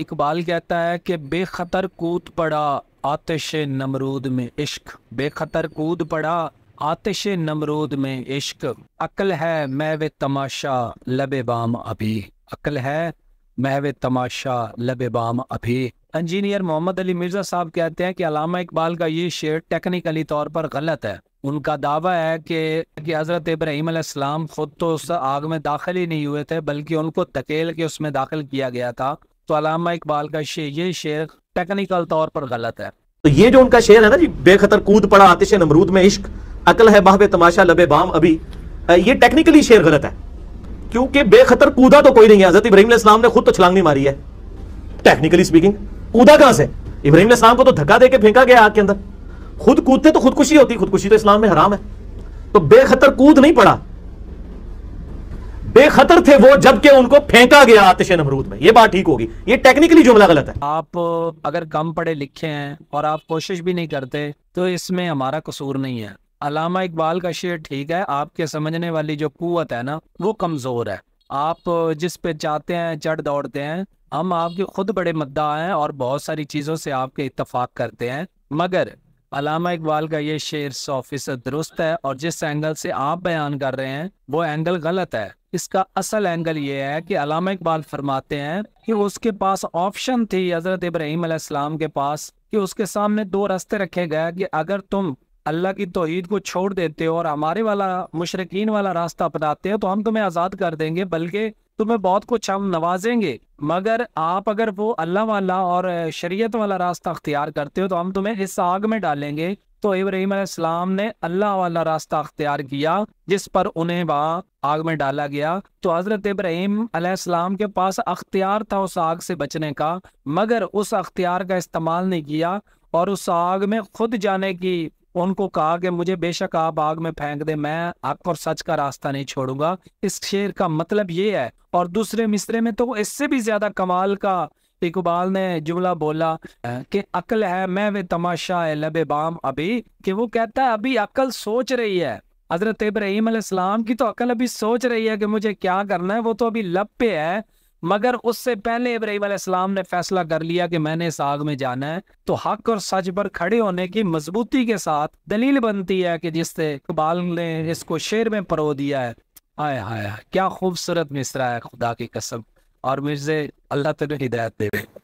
इकबाल कहता है कि बेखतर कूद पड़ा आतिश नमरूद में इश्क बेखतर कूद पड़ा आतिश नमरूद में इश्क अकल है वे तमाशा लब बाम अभी अकल है वे तमाशा लब बाम अभी इंजीनियर मोहम्मद अली मिर्ज़ा साहब कहते हैं कि अलामा इकबाल का ये शेर टेक्निकली तौर पर गलत है उनका दावा है कि कि हज़रत इब्राहिम अलैहिस्सलाम खुद तो उस आग में दाखिल ही नहीं हुए थे बल्कि उनको तकेल के उसमें दाखिल किया गया था तो अलामा इकबाल का शेर ये शेर टेक्निकल तौर पर गलत है तो ये जो उनका शेर है ना जी बेखतर कूद पड़ा आतिश नमरूद में इश्क अकल है बाहबे तमाशा लबे बाम अभी ये टेक्निकली शेर गलत है क्योंकि बेखतर कूदा तो कोई नहीं है हजरत इब्राहिम इस्लाम ने खुद तो छलांग नहीं मारी है टेक्निकली स्पीकिंग कूदा कहां से इब्राहिम इस्लाम को तो धक्का देकर फेंका गया आग के अंदर खुद कूदते तो खुदकुशी होती खुदकुशी तो इस्लाम में हराम है तो बेखतर कूद नहीं पड़ा बेखतर थे वो जबकि उनको फेंका गया आतिश नमरूद में ये बात ठीक होगी ये टेक्निकली जुमला गलत है आप अगर कम पढ़े लिखे हैं और आप कोशिश भी नहीं करते तो इसमें हमारा कसूर नहीं है अलामा इकबाल का शेर ठीक है आपके समझने वाली जो कुत है ना वो कमजोर है आप जिस पे चाहते हैं चढ़ दौड़ते हैं हम आपके खुद बड़े मद्दा हैं और बहुत सारी चीज़ों से आपके इतफाक करते हैं मगर अलामा इकबाल का ये शेर सौ फीसद दुरुस्त है और जिस एंगल से आप बयान कर रहे हैं वो एंगल गलत है इसका असल एंगल ये है कि अलामा इकबाल फरमाते हैं कि उसके पास ऑप्शन थी हज़रत इब्राहिम अलैहिस्सलाम के पास कि उसके सामने दो रास्ते रखे गए कि अगर तुम अल्लाह की तोहद को छोड़ देते हो और हमारे वाला मुशरकिन वाला रास्ता अपनाते हो तो हम तुम्हें आज़ाद कर देंगे बल्कि तुम्हें बहुत कुछ हम नवाजेंगे मगर आप अगर वो अल्लाह वाला और शरीयत वाला रास्ता अख्तियार करते हो तो हम तुम्हें इस आग में डालेंगे तो इब्राहिम ने अल्लाह वाला रास्ता अख्तियार किया जिस पर उन्हें वहाँ आग में डाला गया तो हज़रत इब्राहिम के पास अख्तियार था उस आग से बचने का मगर उस अख्तियार का इस्तेमाल नहीं किया और उस आग में खुद जाने की उनको कहा कि मुझे बेशक आप आग में फेंक दे मैं हक और सच का रास्ता नहीं छोड़ूंगा इस शेर का मतलब ये है और दूसरे मिसरे में तो इससे भी ज्यादा कमाल का इकबाल ने जुमला बोला कि अकल है मैं वे तमाशा है लबे बाम अभी कि वो कहता है अभी अकल सोच रही है हजरत इब्राहिम की तो अकल अभी सोच रही है कि मुझे क्या करना है वो तो अभी लब पे है मगर उससे पहले इब्राहिम अलैहिस्सलाम ने फैसला कर लिया कि मैंने इस आग में जाना है तो हक और सच पर खड़े होने की मजबूती के साथ दलील बनती है कि जिससे इकबाल ने इसको शेर में परो दिया है आय हाय क्या खूबसूरत मिसरा है खुदा की कसम और मुझे अल्लाह तुझे हिदायत देवे